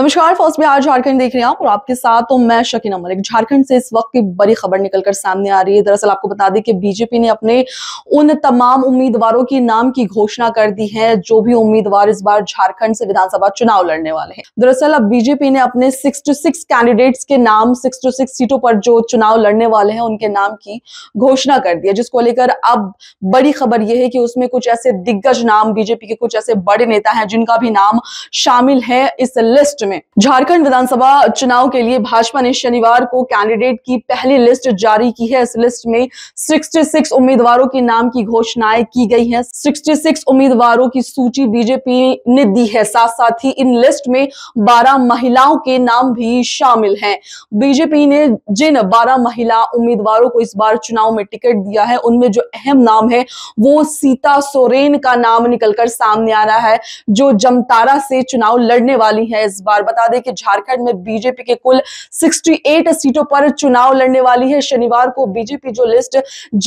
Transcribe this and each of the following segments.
नमस्कार फर्स्ट में आज झारखंड देख रहे हैं आप और आपके साथ तो मैं शकीना मलिक झारखंड से इस वक्त की बड़ी खबर निकलकर सामने आ रही है दरअसल आपको बता दें कि बीजेपी ने अपने उन तमाम उम्मीदवारों के नाम की घोषणा कर दी है जो भी उम्मीदवार इस बार झारखंड से विधानसभा चुनाव लड़ने वाले हैं दरअसल अब बीजेपी ने अपने सिक्स टू सिक्स कैंडिडेट्स के नाम सिक्स टू सिक्स सीटों पर जो चुनाव लड़ने वाले हैं उनके नाम की घोषणा कर दी है जिसको लेकर अब बड़ी खबर यह है कि उसमें कुछ ऐसे दिग्गज नाम बीजेपी के कुछ ऐसे बड़े नेता है जिनका भी नाम शामिल है इस लिस्ट में झारखंड विधानसभा चुनाव के लिए भाजपा ने शनिवार को कैंडिडेट की पहली लिस्ट जारी की है इस लिस्ट में 66 उम्मीदवारों के नाम की घोषणाएं की गई हैं 66 उम्मीदवारों की सूची बीजेपी ने दी है साथ साथ ही इन लिस्ट में 12 महिलाओं के नाम भी शामिल है बीजेपी ने जिन बारह महिला उम्मीदवारों को इस बार चुनाव में टिकट दिया है उनमें जो अहम नाम है वो सीता सोरेन का नाम निकलकर सामने आ रहा है जो जमतारा से चुनाव लड़ने वाली है इस बार और बता दें कि झारखंड में बीजेपी के कुल 68 सीटों पर चुनाव लड़ने वाली है शनिवार को बीजेपी जो लिस्ट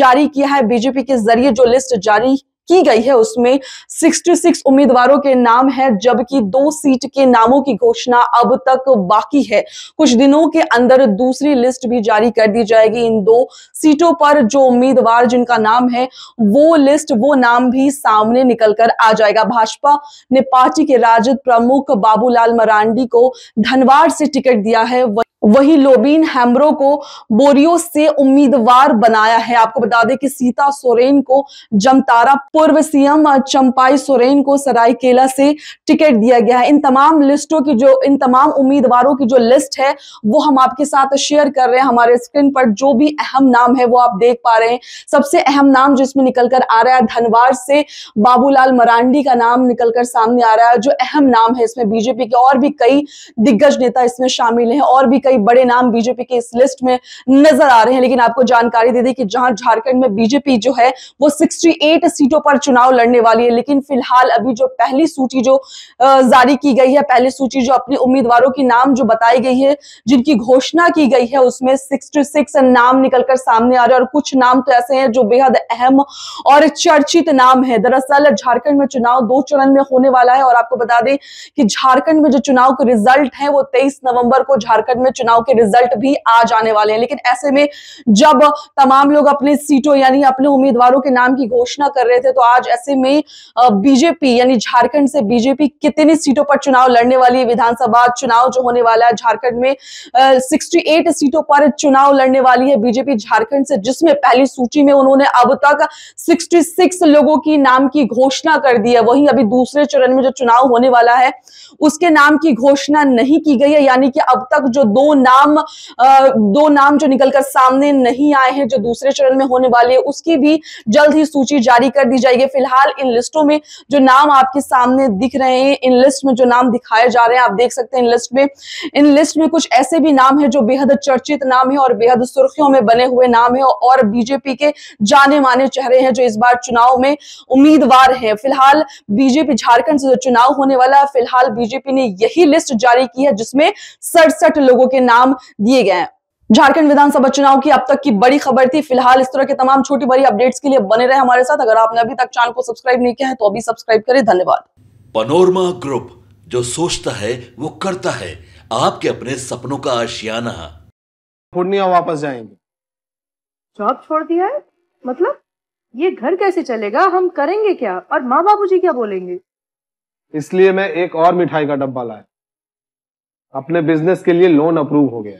जारी किया है बीजेपी के जरिए जो लिस्ट जारी की गई है उसमें 66 उम्मीदवारों के नाम है जबकि दो सीट के नामों की घोषणा अब तक बाकी है कुछ दिनों के अंदर दूसरी लिस्ट भी जारी कर दी जाएगी इन दो सीटों पर जो उम्मीदवार जिनका नाम है वो लिस्ट वो नाम भी सामने निकल कर आ जाएगा भाजपा ने पार्टी के राजद प्रमुख बाबूलाल मरांडी को धनवाड़ से टिकट दिया है वही लोबीन हैमरो को बोरियो से उम्मीदवार बनाया है आपको बता दें कि सीता सोरेन को जमतारा पूर्व सीएम चंपाई सोरेन को सरायकेला से टिकट दिया गया है इन तमाम लिस्टों की जो इन तमाम उम्मीदवारों की जो लिस्ट है वो हम आपके साथ शेयर कर रहे हैं हमारे स्क्रीन पर जो भी अहम नाम है वो आप देख पा रहे हैं सबसे अहम नाम जिसमें निकल कर आ रहा है धनवार से बाबूलाल मरांडी का नाम निकलकर सामने आ रहा है जो अहम नाम है इसमें बीजेपी के और भी कई दिग्गज नेता इसमें शामिल है और भी कई बड़े नाम बीजेपी के इस लिस्ट में नजर आ रहे हैं लेकिन आपको जानकारी दे दी कि जहां झारखंड में बीजेपी जो है वो 68 सीटों पर चुनाव लड़ने वाली है लेकिन फिलहाल अभी जो पहली सूची जो जारी की गई है पहली सूची जो अपने उम्मीदवारों की नाम जो बताई गई है जिनकी घोषणा की गई है उसमें सिक्सटी सिक्स नाम निकलकर सामने आ रहे और कुछ नाम तो ऐसे हैं जो बेहद अहम और चर्चित नाम है दरअसल झारखंड में चुनाव दो चरण में होने वाला है और आपको बता दें कि झारखंड में जो चुनाव के रिजल्ट है वो तेईस नवंबर को झारखंड में चुनाव के रिजल्ट भी आ जाने वाले हैं लेकिन ऐसे में जब तमाम लोग अपनी सीटों यानी अपने उम्मीदवारों के नाम की घोषणा कर रहे थे थे तो आज ऐसे में बीजेपी यानी झारखंड से बीजेपी कितनी सीटों पर चुनाव लड़ने वाली है विधानसभा चुनाव जो होने वाला है झारखंड में सिक्सटी सीटों पर चुनाव लड़ने वाली है बीजेपी झारखंड से जिसमें पहली सूची में उन्होंने अब तक 66 लोगों की नाम की घोषणा कर दी है वही अभी दूसरे चरण में जो चुनाव होने वाला है उसके नाम की घोषणा नहीं की गई है यानी कि अब तक जो दो नाम दो नाम जो निकलकर सामने नहीं आए हैं जो दूसरे चरण में होने वाले उसकी भी जल्द ही सूची जारी कर दी जाएगी फिलहाल इन लिस्टों में जो नाम आपके सामने दिख रहे हैं इन लिस्ट में जो नाम दिखाए जा रहे हैं आप देख सकते हैं इन लिस्ट में इन लिस्ट में कुछ ऐसे भी नाम है जो बेहद चर्चित नाम है और बेहद सुर्खियों में बने हुए नाम है और बीजेपी के जाने माने चेहरे हैं जो इस बार चुनाव में उम्मीदवार हैं फिलहाल बीजेपी झारखंड से जो चुनाव होने वाला फिलहाल बीजेपी ने यही लिस्ट जारी की है जिसमें सड़सठ लोगों के नाम दिए गए हैं झारखंड विधानसभा चुनाव की अब तक की बड़ी खबर थी फिलहाल इस तरह के तमाम छोटी बड़ी अपडेट्स के लिए बने रहे हमारे साथ अगर आपने अभी तक चैनल को सब्सक्राइब नहीं किया है तो अभी सब्सक्राइब करें धन्यवाद पनोरमा ग्रुप जो सोचता है वो करता है आपके अपने सपनों का आशियाना पूर्णिया वापस जाएंगे जॉब छोड़ दिया है मतलब ये घर कैसे चलेगा हम करेंगे क्या और माँ बाबू जी क्या बोलेंगे इसलिए मैं एक और मिठाई का डब्बा लाया अपने बिजनेस के लिए लोन अप्रूव हो गया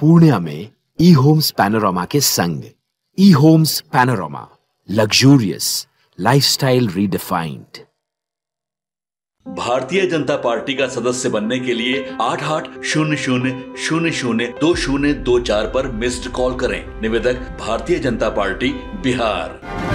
पूर्णिया में ई होम्स पैनोरामा के संग E homes panorama luxurious lifestyle redefined Bharatiya Janata party का सदस्य बनने के लिए आठ आठ शून्य शून्य शून्य शून्य दो शून्य दो चार पर मिस्ड कॉल करें निवेदक भारतीय जनता पार्टी बिहार